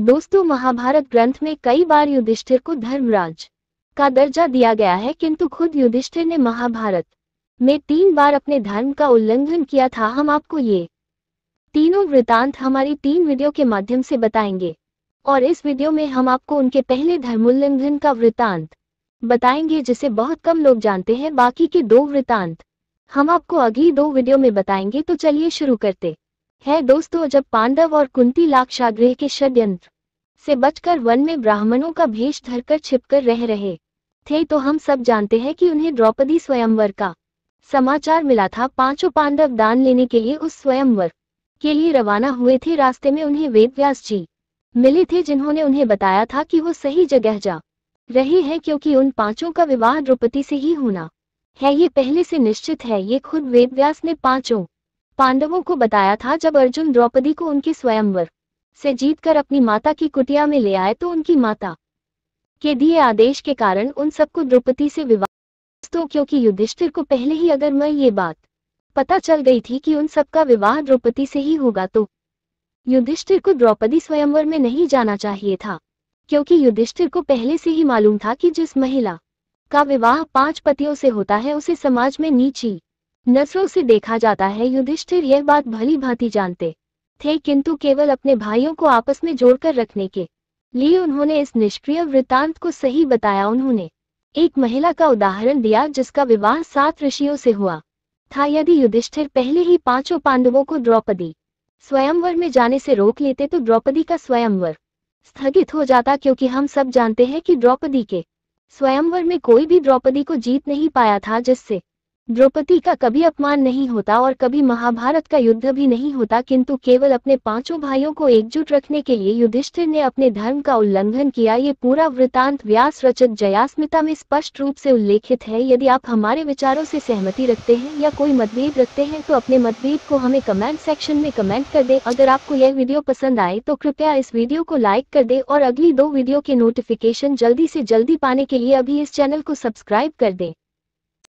दोस्तों महाभारत ग्रंथ में कई बार युधिष्ठिर को धर्मराज का दर्जा दिया गया है किंतु खुद युधिष्ठिर ने महाभारत में तीन बार अपने धर्म का उल्लंघन किया था हम आपको ये तीनों वृतांत हमारी तीन वीडियो के माध्यम से बताएंगे और इस वीडियो में हम आपको उनके पहले धर्मोल्लंघन का वृतांत बताएंगे जिसे बहुत कम लोग जानते हैं बाकी के दो वृतांत हम आपको अगली दो वीडियो में बताएंगे तो चलिए शुरू करते है दोस्तों जब पांडव और कुंती लाक्षाग्रह के षड्यंत्र से बचकर वन में ब्राह्मणों का भेष धरकर छिपकर रह रहे थे तो हम सब जानते हैं कि उन्हें द्रौपदी स्वयंवर का समाचार मिला था पांचों पांडव दान लेने के लिए उस स्वयंवर के लिए रवाना हुए थे रास्ते में उन्हें व्यास जी मिले थे जिन्होंने उन्हें बताया था कि वो सही जगह जा रहे हैं क्योंकि उन पांचों का विवाह द्रौपदी से ही होना है ये पहले से निश्चित है ये खुद व्यास ने पांचों पांडवों को बताया था जब अर्जुन द्रौपदी को उनके स्वयंवर से जीतकर अपनी माता की कुटिया में ले आए तो उनकी माता के दिए आदेश के कारण उन सबको द्रौपदी से विवाह तो क्योंकि युधिष्ठिर को पहले ही अगर मैं ये बात पता चल गई थी कि उन सबका विवाह द्रौपदी से ही होगा तो युधिष्ठिर को द्रौपदी स्वयंवर में नहीं जाना चाहिए था क्योंकि युधिष्ठिर को पहले से ही मालूम था कि जिस महिला का विवाह पांच पतियों से होता है उसे समाज में नीची नसरों से देखा जाता है युधिष्ठिर यह बात भली भांति जानते थे किंतु केवल अपने भाइयों को आपस में जोड़कर रखने के लिए उन्होंने इस निष्क्रिय वृतांत को सही बताया उन्होंने एक महिला का उदाहरण दिया जिसका विवाह सात ऋषियों से हुआ था यदि युधिष्ठिर पहले ही पांचों पांडवों को द्रौपदी स्वयंवर में जाने से रोक लेते तो द्रौपदी का स्वयंवर स्थगित हो जाता क्योंकि हम सब जानते हैं कि द्रौपदी के स्वयंवर में कोई भी द्रौपदी को जीत नहीं पाया था जिससे द्रौपदी का कभी अपमान नहीं होता और कभी महाभारत का युद्ध भी नहीं होता किंतु केवल अपने पांचों भाइयों को एकजुट रखने के लिए युधिष्ठिर ने अपने धर्म का उल्लंघन किया ये पूरा वृतांत व्यास रचित जयास्मिता में स्पष्ट रूप से उल्लेखित है यदि आप हमारे विचारों से सहमति रखते हैं या कोई मतभेद रखते हैं तो अपने मतभेद को हमें कमेंट सेक्शन में कमेंट कर दे अगर आपको यह वीडियो पसंद आए तो कृपया इस वीडियो को लाइक कर दे और अगली दो वीडियो के नोटिफिकेशन जल्दी से जल्दी पाने के लिए अभी इस चैनल को सब्सक्राइब कर दें